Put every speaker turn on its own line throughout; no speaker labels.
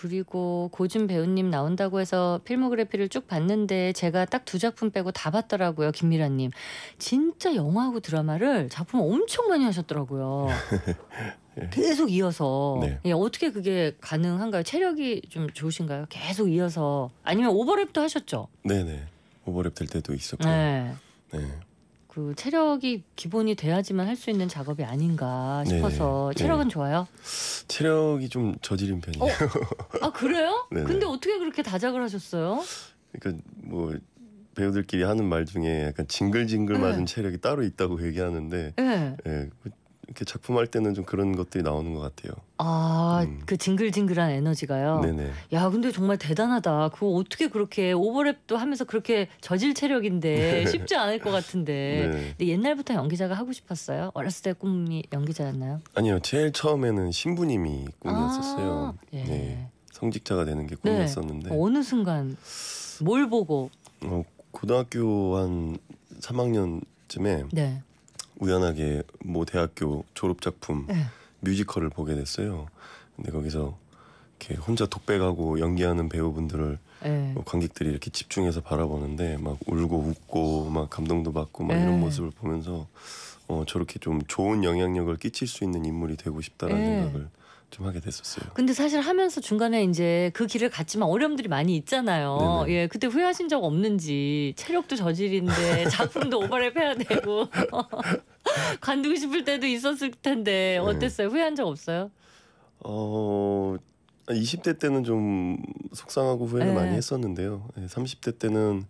그리고 고준 배우님 나온다고 해서 필모그래피를 쭉 봤는데 제가 딱 두 작품 빼고 다 봤더라고요. 김미란 님. 진짜 영화하고 드라마를 작품 엄청 많이 하셨더라고요.
예.
계속 이어서 네. 예, 어떻게 그게 가능한가요? 체력이 좀 좋으신가요? 계속 이어서 아니면 오버랩도 하셨죠?
네네 오버랩 될 때도 있었고
네. 네. 그 체력이 기본이 돼야지만 할 수 있는 작업이 아닌가 싶어서 네, 네. 체력은 네 좋아요?
체력이 좀 저지른 편이에요. 어?
아 그래요? 근데 어떻게 그렇게 다작을 하셨어요?
그러니까 뭐 배우들끼리 하는 말 중에 약간 징글징글 맞은 네. 체력이 따로 있다고 얘기하는데 네. 예, 그 이렇게 작품할 때는 좀 그런 것들이 나오는 것 같아요.
아, 음. 그 징글징글한 에너지가요. 네네. 야, 근데 정말 대단하다. 그거 어떻게 그렇게 오버랩도 하면서 그렇게 저질 체력인데 네. 쉽지 않을 것 같은데. 네. 근데 옛날부터 연기자가 하고 싶었어요. 어렸을 때 꿈이 연기자였나요?
아니요, 제일 처음에는 신부님이 꿈이었었어요. 아, 예. 네. 성직자가 되는 게 네. 꿈이었었는데. 네.
어느 순간 뭘 보고?
어, 고등학교 한 3학년쯤에 네. 우연하게 뭐 대학교 졸업 작품 네. 뮤지컬을 보게 됐어요. 근데 거기서 이렇게 혼자 독백하고 연기하는 배우분들을 네. 뭐 관객들이 이렇게 집중해서 바라보는데 막 울고 웃고 막 감동도 받고 막 네. 이런 모습을 보면서 어 저렇게 좀 좋은 영향력을 끼칠 수 있는 인물이 되고 싶다라는 네. 생각을 좀 하게 됐었어요.
근데 사실 하면서 중간에 이제 그 길을 갔지만 어려움들이 많이 있잖아요. 네네. 예, 그때 후회하신 적 없는지 체력도 저질인데 작품도 오버랩 해야 되고 관두고 싶을 때도 있었을 텐데 네. 어땠어요? 네. 후회한 적 없어요?
어 20대 때는 좀 속상하고 후회를 네. 많이 했었는데요. 30대 때는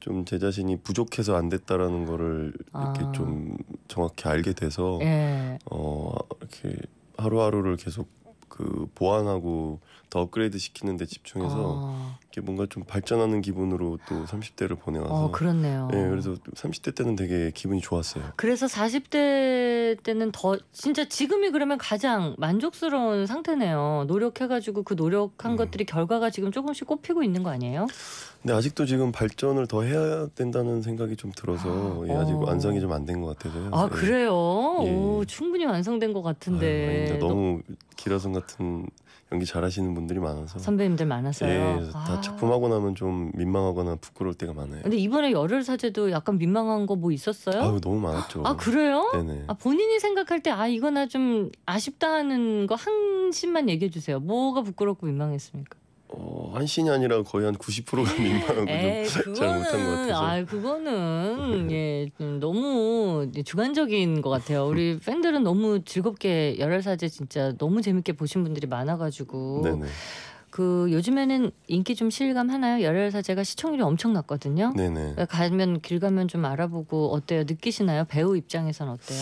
좀 제 자신이 부족해서 안 됐다라는 거를 이렇게 아. 좀 정확히 알게 돼서 네. 어 이렇게 하루하루를 계속 그 보완하고 더 업그레이드 시키는데 집중해서 아. 뭔가 좀 발전하는 기분으로 또 30대를 보내와서 어, 그렇네요. 예, 그래서 30대 때는 되게 기분이 좋았어요.
그래서 40대 때는 더 진짜 지금이 그러면 가장 만족스러운 상태네요. 노력해가지고 그 노력한 음. 것들이 결과가 지금 조금씩 꼽히고 있는 거 아니에요?
근데 아직도 지금 발전을 더 해야 된다는 생각이 좀 들어서 아, 예, 아직 어. 완성이 좀 안 된 것 같아서요.
아 예. 그래요. 예. 오, 충분히 완성된 것 같은데. 아유, 너무
길어선 같은 연기 잘하시는 분들이 많아서
선배님들 많았어요. 예,
다 아. 작품하고 나면 좀 민망하거나 부끄러울 때가 많아요.
근데 이번에 열혈 사제도 약간 민망한 거 뭐 있었어요? 아유 너무 많았죠. 아 그래요? 네네. 아 본인이 생각할 때 아 이거나 좀 아쉽다 하는 거 한심만 얘기해 주세요. 뭐가 부끄럽고 민망했습니까?
어, 한신이 아니라 거의 한 90%가 민망하고 좀잘 못한 것 같아서.
아, 그거는 예, 좀 너무 주관적인 것 같아요. 우리 팬들은 너무 즐겁게 열혈 사제 진짜 너무 재밌게 보신 분들이 많아가지고. 네네. 그 요즘에는 인기 좀 실감하나요? 열혈 사제가 시청률이 엄청 났거든요. 네네. 그러니까 가면 길 가면 좀 알아보고 어때요? 느끼시나요? 배우 입장에선 어때요?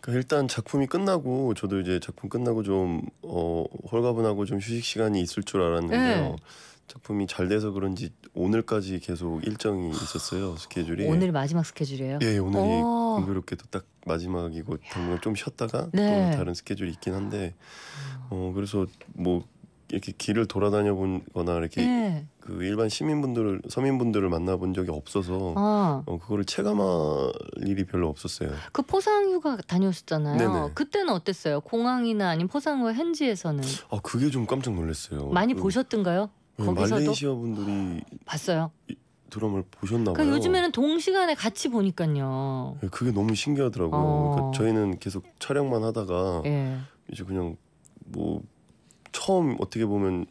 그러니까 일단 작품이 끝나고 저도 이제 작품 끝나고 좀 어, 홀가분하고 좀 휴식 시간이 있을 줄 알았는데요. 네. 작품이 잘 돼서 그런지 오늘까지 계속 일정이 있었어요 스케줄이 오늘
마지막 스케줄이에요? 예, 예 오늘이 공교롭게도
딱 마지막이고 당분간 좀 쉬었다가 네. 또 다른 스케줄이 있긴 한데 어 그래서 뭐 이렇게 길을 돌아다녀 본거나 이렇게 네. 그 일반 시민분들을 서민분들을 만나본 적이 없어서 아. 어, 그거를 체감할 일이 별로 없었어요.
그 포상 휴가 다녀오잖아요 네네. 그때는 어땠어요? 공항이나 아니면 포상 휴 현지에서는?
아 그게 좀 깜짝 놀랐어요. 많이 그,
보셨던가요? 그 거기서도 말레이시아
분들이 아, 봤어요. 드럼을 보셨나 그러니까 요즘에는
동시간에 같이 보니까요.
예, 그게 너무 신기하더라고요. 그러니까 어. 그러니까 저희는 계속 촬영만 하다가 예. 이제 그냥 뭐 처음 어떻게 보면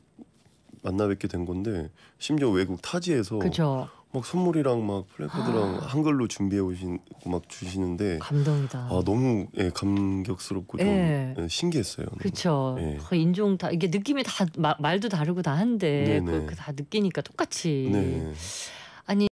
만나 뵙게 된 건데 심지어 외국 타지에서 그쵸. 막 선물이랑 막 플래카드랑 아. 한글로 준비해 오신 막 주시는데 감동이다. 아 너무 예, 감격스럽고 예. 좀 예, 예 신기했어요.
그렇죠. 예. 그 인종 다 이게 느낌이 다 마, 말도 다르고 다 한데 그, 그다 느끼니까 똑같이. 네.